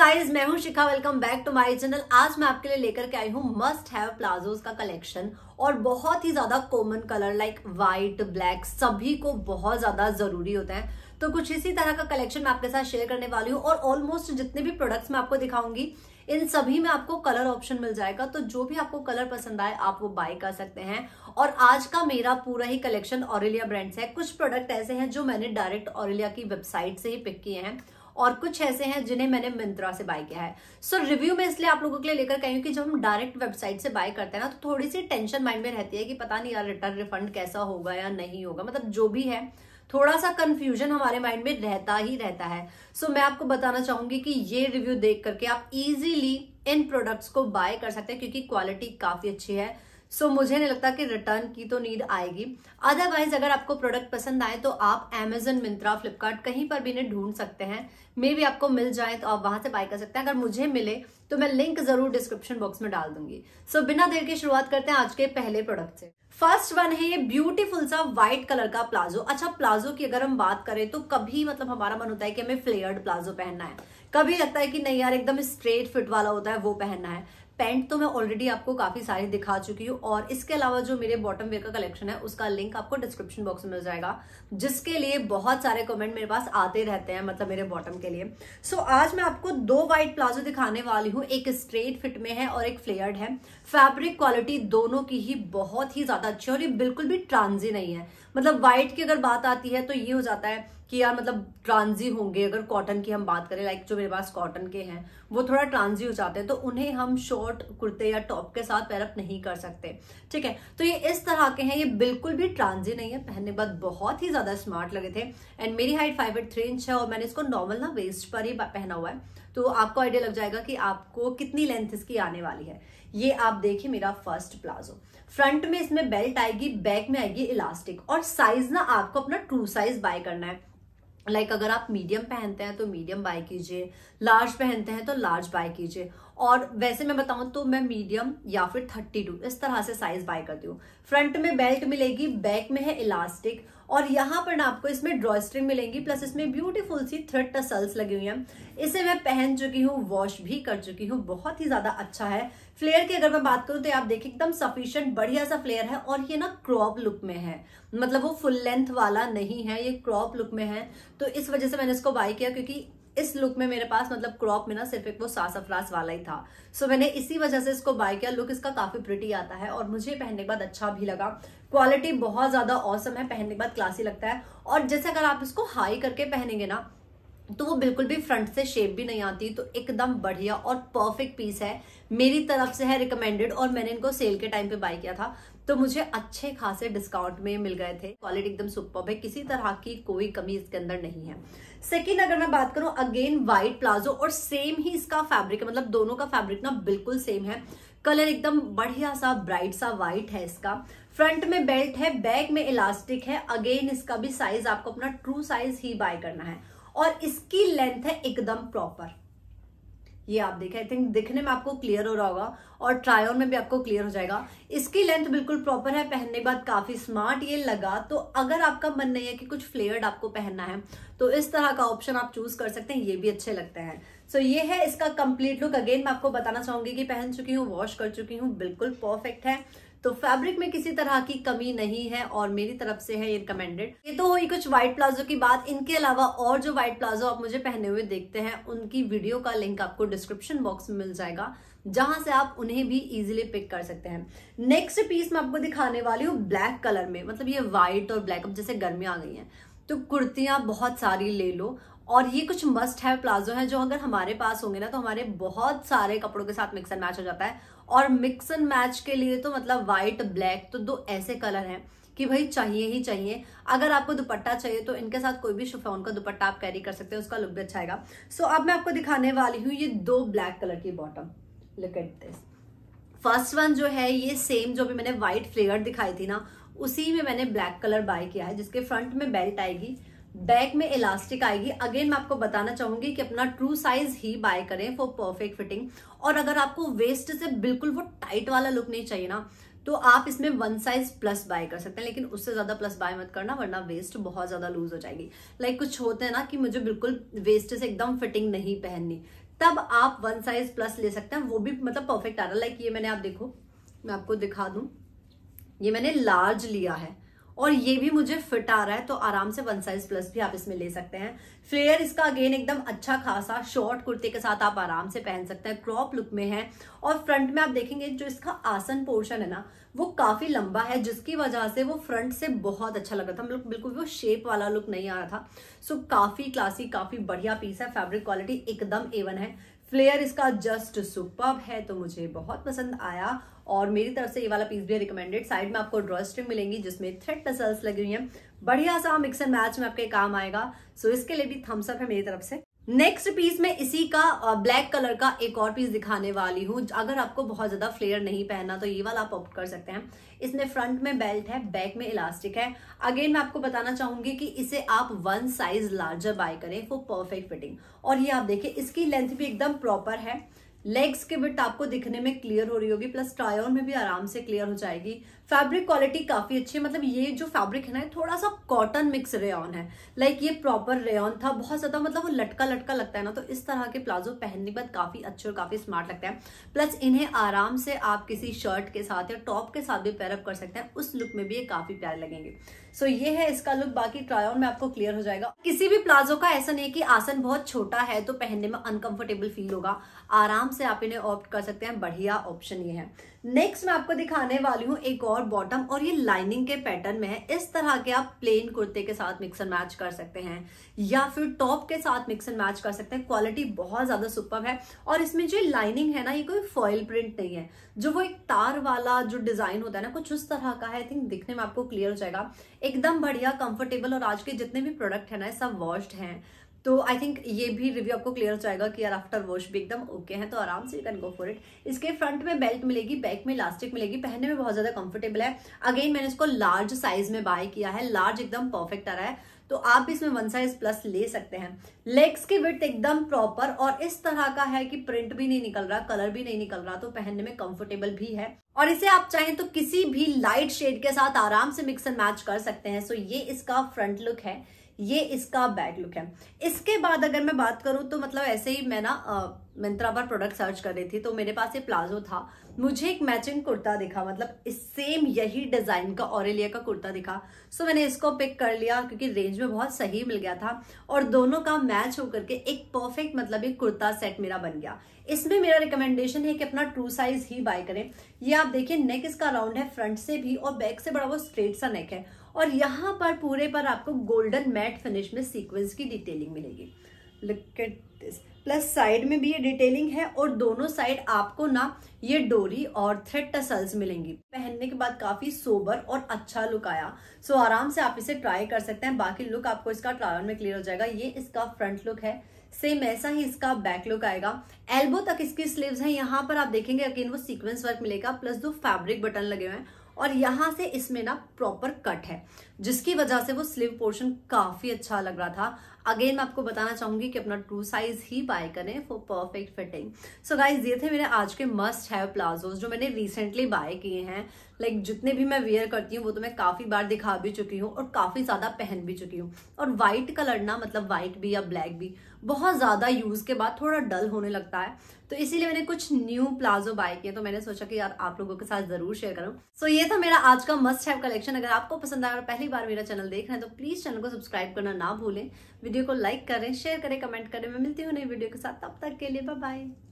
guys मैं हूं Shikha welcome back to my channel आज मैं आपके लिए लेकर के आई हूं मस्ट हैव प्लाजोज का कलेक्शन और बहुत ही ज्यादा common colour like white black सभी को बहुत ज्यादा जरूरी होता है तो कुछ इसी तरह का कलेक्शन मैं आपके साथ शेयर करने वाली हूँ और ऑलमोस्ट जितने भी प्रोडक्ट्स मैं आपको दिखाऊंगी इन सभी में आपको कलर ऑप्शन मिल जाएगा तो जो भी आपको कलर पसंद आए आप वो बाय कर सकते हैं और आज का मेरा पूरा ही कलेक्शन ऑरेलिया ब्रांड से है कुछ प्रोडक्ट ऐसे हैं जो मैंने डायरेक्ट ऑरेलिया की वेबसाइट से ही पिक किए हैं और कुछ ऐसे हैं जिन्हें मैंने मिंत्रा से बाय किया है सो so, रिव्यू में इसलिए आप लोगों के लिए लेकर आई हूँ कि जब हम डायरेक्ट वेबसाइट से बाय करते हैं ना तो थोड़ी सी टेंशन माइंड में रहती है कि पता नहीं यार रिटर्न रिफंड कैसा होगा या नहीं होगा मतलब जो भी है थोड़ा सा कंफ्यूजन हमारे माइंड में रहता ही रहता है सो so, मैं आपको बताना चाहूंगी कि ये रिव्यू देख करके आप इजीली इन प्रोडक्ट्स को बाय कर सकते हैं क्योंकि क्वालिटी काफी अच्छी है सो so, मुझे नहीं लगता कि रिटर्न की तो नीड आएगी अदरवाइज अगर आपको प्रोडक्ट पसंद आए तो आप एमेजन मिंत्रा फ्लिपकार्ट कहीं पर भी इन्हें ढूंढ सकते हैं मे भी आपको मिल जाए तो आप वहां से बाय कर सकते हैं अगर मुझे मिले तो मैं लिंक जरूर डिस्क्रिप्शन बॉक्स में डाल दूंगी सो so, बिना देर के शुरुआत करते हैं आज के पहले प्रोडक्ट से फर्स्ट वन है ये ब्यूटीफुल सा व्हाइट कलर का प्लाजो अच्छा प्लाजो की अगर हम बात करें तो कभी मतलब हमारा मन होता है कि हमें फ्लेयर्ड प्लाजो पहनना है कभी लगता है कि नहीं यार एकदम स्ट्रेट फिट वाला होता है वो पहनना है पैंट तो मैं ऑलरेडी आपको काफी सारे दिखा चुकी हूँ और इसके अलावा जो मेरे बॉटम वेयर का कलेक्शन है उसका लिंक आपको डिस्क्रिप्शन बॉक्स में मिल जाएगा जिसके लिए बहुत सारे कमेंट मेरे पास आते रहते हैं मतलब मेरे बॉटम के लिए सो so, आज मैं आपको दो व्हाइट प्लाजो दिखाने वाली हूँ एक स्ट्रेट फिट में है और एक फ्लेयर्ड है फैब्रिक क्वालिटी दोनों की ही बहुत ही ज्यादा अच्छी और ये बिल्कुल भी ट्रांजी नहीं है मतलब वाइट की अगर बात आती है तो ये हो जाता है कि यार मतलब ट्रांजी होंगे अगर कॉटन की हम बात करें लाइक जो मेरे पास कॉटन के हैं वो थोड़ा ट्रांजी हो जाते हैं तो उन्हें हम शॉर्ट कुर्ते या टॉप के साथ पैरअप नहीं कर सकते ठीक है तो ये इस तरह के हैं ये बिल्कुल भी ट्रांजी नहीं है पहनने के बाद बहुत ही ज़्यादा स्मार्ट लगे थे एंड मेरी height five eight three inch है और मैंने इसको नॉर्मल ना वेस्ट पर ही पहना हुआ है तो आपको आइडिया लग जाएगा कि आपको कितनी लेंथ इसकी आने वाली है ये आप देखिए मेरा फर्स्ट प्लाजो फ्रंट में इसमें बेल्ट आएगी बैक में आएगी इलास्टिक और और साइज ना आपको अपना ट्रू साइज बाय करना है लाइक like अगर आप मीडियम पहनते हैं तो मीडियम बाय कीजिए लार्ज पहनते हैं तो लार्ज बाय कीजिए और वैसे मैं बताऊं तो मैं मीडियम या फिर थर्टी टू इस तरह से साइज बाय करती हूँ फ्रंट में बेल्ट मिलेगी बैक में है इलास्टिक और यहाँ पर ना आपको इसमें ड्रॉस्ट्रिंग मिलेंगी प्लस इसमें ब्यूटीफुल सी थ्रेड टसल्स लगी हुई हैं इसे मैं पहन चुकी हूँ वॉश भी कर चुकी हूँ बहुत ही ज्यादा अच्छा है फ्लेयर की अगर मैं बात करूँ तो आप देखिए एकदम सफिशियंट बढ़िया सा फ्लेयर है और ये ना क्रॉप लुक में है मतलब वो फुल लेंथ वाला नहीं है ये क्रॉप लुक में है तो इस वजह से मैंने इसको बाय किया क्योंकि इस लुक में मेरे पास मतलब क्रॉप में ना सिर्फ एक वो सासाफ्रास वाला ही था सो so, मैंने इसी वजह से इसको बाय किया लुक इसका काफी प्रिटी आता है और मुझे पहनने के बाद अच्छा भी लगा क्वालिटी बहुत ज्यादा औसम है पहनने के बाद क्लासी लगता है और जैसे अगर आप इसको हाई करके पहनेंगे ना तो वो बिल्कुल भी फ्रंट से शेप भी नहीं आती तो एकदम बढ़िया और परफेक्ट पीस है मेरी तरफ से है रिकमेंडेड और मैंने इनको सेल के टाइम पे बाय किया था तो मुझे अच्छे खासे डिस्काउंट में मिल गए थे क्वालिटी एकदम सुपर है किसी तरह की कोई कमी इसके अंदर नहीं है सेकेंड अगर मैं बात करूं अगेन व्हाइट प्लाजो और सेम ही इसका फैब्रिक है मतलब दोनों का फैब्रिक ना बिल्कुल सेम है कलर एकदम बढ़िया सा ब्राइट सा व्हाइट है इसका फ्रंट में बेल्ट है बैक में इलास्टिक है अगेन इसका भी साइज आपको अपना ट्रू साइज ही बाय करना है और इसकी लेंथ है एकदम प्रॉपर ये आप देखें आई थिंक दिखने में आपको क्लियर हो रहा होगा और ट्रायन में भी आपको क्लियर हो जाएगा इसकी लेंथ बिल्कुल प्रॉपर है पहनने के बाद काफी स्मार्ट ये लगा तो अगर आपका मन नहीं है कि कुछ फ्लेयर्ड आपको पहनना है तो इस तरह का ऑप्शन आप चूज कर सकते हैं ये भी अच्छे लगते हैं सो so, ये है इसका कंप्लीट लुक अगेन मैं आपको बताना चाहूंगी कि पहन चुकी हूँ वॉश कर चुकी हूँ बिल्कुल परफेक्ट है तो फैब्रिक में किसी तरह की कमी नहीं है और मेरी तरफ से है ये रिकमेंडेड ये तो हुई कुछ व्हाइट प्लाजो की बात इनके अलावा और जो व्हाइट प्लाजो आप मुझे पहने हुए देखते हैं उनकी वीडियो का लिंक आपको डिस्क्रिप्शन बॉक्स में मिल जाएगा जहां से आप उन्हें भी इजीली पिक कर सकते हैं नेक्स्ट पीस मैं आपको दिखाने वाली हूँ ब्लैक कलर में मतलब ये व्हाइट और ब्लैक अब जैसे गर्मी आ गई है तो कुर्तियां बहुत सारी ले लो और ये कुछ मस्ट हैव प्लाजो हैं जो अगर हमारे पास होंगे ना तो हमारे बहुत सारे कपड़ों के साथ मिक्स एंड मैच हो जाता है और मिक्स एंड मैच के लिए तो मतलब व्हाइट ब्लैक तो दो ऐसे कलर हैं कि भाई चाहिए ही चाहिए अगर आपको दुपट्टा चाहिए तो इनके साथ कोई भी शिफॉन का दुपट्टा आप कैरी कर सकते हैं उसका लुक भी अच्छा आएगा सो अब मैं आपको दिखाने वाली हूँ ये दो ब्लैक कलर की bottom look at this first one जो है ये सेम जो भी मैंने व्हाइट फ्लेयर दिखाई थी ना उसी में मैंने ब्लैक कलर बाय किया है जिसके फ्रंट में बेल्ट आएगी बैक में इलास्टिक आएगी अगेन मैं आपको बताना चाहूंगी कि अपना ट्रू साइज ही बाय करें फॉर परफेक्ट फिटिंग और अगर आपको वेस्ट से बिल्कुल वो टाइट वाला लुक नहीं चाहिए ना तो आप इसमें वन साइज प्लस बाय कर सकते हैं लेकिन उससे ज्यादा प्लस बाय मत करना वरना वेस्ट बहुत ज्यादा लूज हो जाएगी लाइक like कुछ होते हैं ना कि मुझे बिल्कुल वेस्ट से एकदम फिटिंग नहीं पहननी तब आप वन साइज प्लस ले सकते हैं वो भी मतलब परफेक्ट आ रहा है लाइक ये मैंने आप देखो मैं आपको दिखा दू ये मैंने लार्ज लिया है और ये भी मुझे फिट आ रहा है तो आराम से वन साइज प्लस भी आप इसमें ले सकते हैं फ्लेयर इसका अगेन एकदम अच्छा खासा शॉर्ट कुर्ते के साथ आप आराम से पहन सकते हैं क्रॉप लुक में है और फ्रंट में आप देखेंगे जो इसका आसन पोर्शन है ना वो काफी लंबा है जिसकी वजह से वो फ्रंट से बहुत अच्छा लग रहा था मतलब बिल्कुल वो शेप वाला लुक नहीं आ रहा था सो काफी क्लासी काफी बढ़िया पीस है फैब्रिक क्वालिटी एकदम एवन है फ्लेयर इसका जस्ट सुपर है तो मुझे बहुत पसंद आया और मेरी तरफ से ये वाला पीस भी रिकमेंडेड साइड में आपको ड्रॉ स्ट्रिंग मिलेंगी जिसमें थ्रेड पसल्स लगी हुई हैं बढ़िया सा मिक्स एंड मैच में आपके काम आएगा सो इसके लिए भी थम्सअप है मेरी तरफ से नेक्स्ट पीस में इसी का ब्लैक कलर का एक और पीस दिखाने वाली हूँ अगर आपको बहुत ज़्यादा फ्लेयर नहीं पहनना तो ये वाला आप ऑप्ट कर सकते हैं इसमें फ्रंट में बेल्ट है बैक में इलास्टिक है अगेन मैं आपको बताना चाहूंगी कि इसे आप वन साइज लार्जर बाय करें फॉर परफेक्ट फिटिंग और ये आप देखिए इसकी लेंथ भी एकदम प्रॉपर है लेग्स के बिट आपको दिखने में क्लियर हो रही होगी प्लस ट्रायन में भी आराम से क्लियर हो जाएगी फैब्रिक क्वालिटी काफी अच्छी है मतलब ये जो फैब्रिक है ना थोड़ा सा कॉटन मिक्स रेन है लाइक ये प्रॉपर रेन था बहुत ज्यादा मतलब वो लटका लटका लगता है ना तो इस तरह के प्लाजो पहनने के बाद काफी अच्छे और काफी स्मार्ट लगता है प्लस इन्हें आराम से आप किसी शर्ट के साथ या टॉप के साथ भी पैरअप कर सकते हैं उस लुक में भी ये काफी प्यारे लगेंगे सो so, ये है इसका लुक बाकी ट्राई ऑन में आपको क्लियर हो जाएगा किसी भी प्लाजो का ऐसा नहीं कि आसन बहुत छोटा है तो पहनने में अनकंफर्टेबल फील होगा आराम से आप इन्हें ऑप्ट कर सकते हैं बढ़िया ऑप्शन ये है नेक्स्ट मैं आपको दिखाने वाली हूँ एक और और बॉटम और ये लाइनिंग के पैटर्न में है इस तरह के आप प्लेन कुर्ते के साथ मिक्स एंड मैच कर सकते हैं या फिर टॉप के साथ मिक्स एंड मैच कर सकते हैं क्वालिटी बहुत ज्यादा सुपर है और इसमें जो लाइनिंग है ना ये कोई फॉयल प्रिंट नहीं है जो वो एक तार वाला जो डिजाइन होता है ना कुछ उस तरह का है आई थिंक दिखने में आपको क्लियर हो जाएगा एकदम बढ़िया कंफर्टेबल और आज के जितने भी प्रोडक्ट है ना सब वॉश्ड हैं तो आई थिंक ये भी रिव्यू आपको क्लियर हो जाएगा कि यार आफ्टर वॉश भी एकदम ओके है तो आराम से you can go for it इसके फ्रंट में बेल्ट मिलेगी बैक में इलास्टिक मिलेगी पहनने में बहुत ज़्यादा कंफर्टेबल है अगेन मैंने इसको लार्ज साइज में बाय किया है लार्ज एकदम परफेक्ट आ रहा है तो आप इसमें वन साइज प्लस ले सकते हैं लेग्स की विथ एकदम प्रॉपर और इस तरह का है कि प्रिंट भी नहीं निकल रहा कलर भी नहीं निकल रहा तो पहनने में कंफर्टेबल भी है और इसे आप चाहें तो किसी भी लाइट शेड के साथ आराम से मिक्स एंड मैच कर सकते हैं सो ये इसका फ्रंट लुक है ये इसका बैड लुक है इसके बाद अगर मैं बात करूं तो मतलब ऐसे ही मैं ना मिंत्रा पर प्रोडक्ट सर्च कर रही थी तो मेरे पास ये प्लाजो था मुझे एक मैचिंग कुर्ता दिखा मतलब इस सेम यही डिज़ाइन का ऑरेलिया का कुर्ता दिखा सो मैंने इसको पिक कर लिया क्योंकि रेंज में बहुत सही मिल गया था और दोनों का मैच होकर के एक परफेक्ट मतलब एक कुर्ता सेट मेरा बन गया इसमें मेरा रिकमेंडेशन है कि अपना ट्रू साइज ही बाय करें ये आप देखिए नेक इसका राउंड है फ्रंट से भी और बैक से बड़ा वो स्ट्रेट सा नेक है और यहाँ पर पूरे पर आपको गोल्डन मैट फिनिश में सीक्वेंस की डिटेलिंग मिलेगी look at this plus side में भी ये डिटेलिंग है और दोनों साइड आपको ना ये डोरी और थ्रेड टसल्स मिलेंगी पहनने के बाद काफी सोबर और अच्छा लुक आया सो आराम से आप इसे ट्राई कर सकते हैं बाकी लुक आपको इसका ट्रायल में क्लियर हो जाएगा ये इसका फ्रंट लुक है सेम ऐसा ही इसका बैक लुक आएगा एल्बो तक इसकी स्लीव्स हैं यहाँ पर आप देखेंगे अगेन वो सीक्वेंस वर्क मिलेगा प्लस दो फैब्रिक बटन लगे हुए हैं और यहां से इसमें ना प्रॉपर कट है जिसकी वजह से वो स्लीव पोर्शन काफी अच्छा लग रहा था अगेन मैं आपको बताना चाहूंगी कि अपना ट्रू साइज ही बाय करें for perfect fitting so guys ये थे मेरे आज के मस्ट हैव प्लाजोज जो मैंने रिसेंटली बाय किए हैं लाइक like, जितने भी मैं वेयर करती हूँ वो तो मैं काफी बार दिखा भी चुकी हूँ और काफी ज्यादा पहन भी चुकी हूँ और व्हाइट कलर ना मतलब व्हाइट भी या ब्लैक भी बहुत ज़्यादा यूज़ के बाद थोड़ा डल होने लगता है तो इसीलिए मैंने कुछ न्यू प्लाजो बाय किए तो मैंने सोचा कि यार आप लोगों के साथ ज़रूर शेयर करूँ सो so, ये था मेरा आज का मस्ट हैव कलेक्शन अगर आपको पसंद आया और पहली बार मेरा चैनल देख रहे हैं तो प्लीज़ चैनल को सब्सक्राइब करना ना भूलें वीडियो को लाइक करें शेयर करें कमेंट करें मैं मिलती हूँ नई वीडियो के साथ तब तक के लिए बाय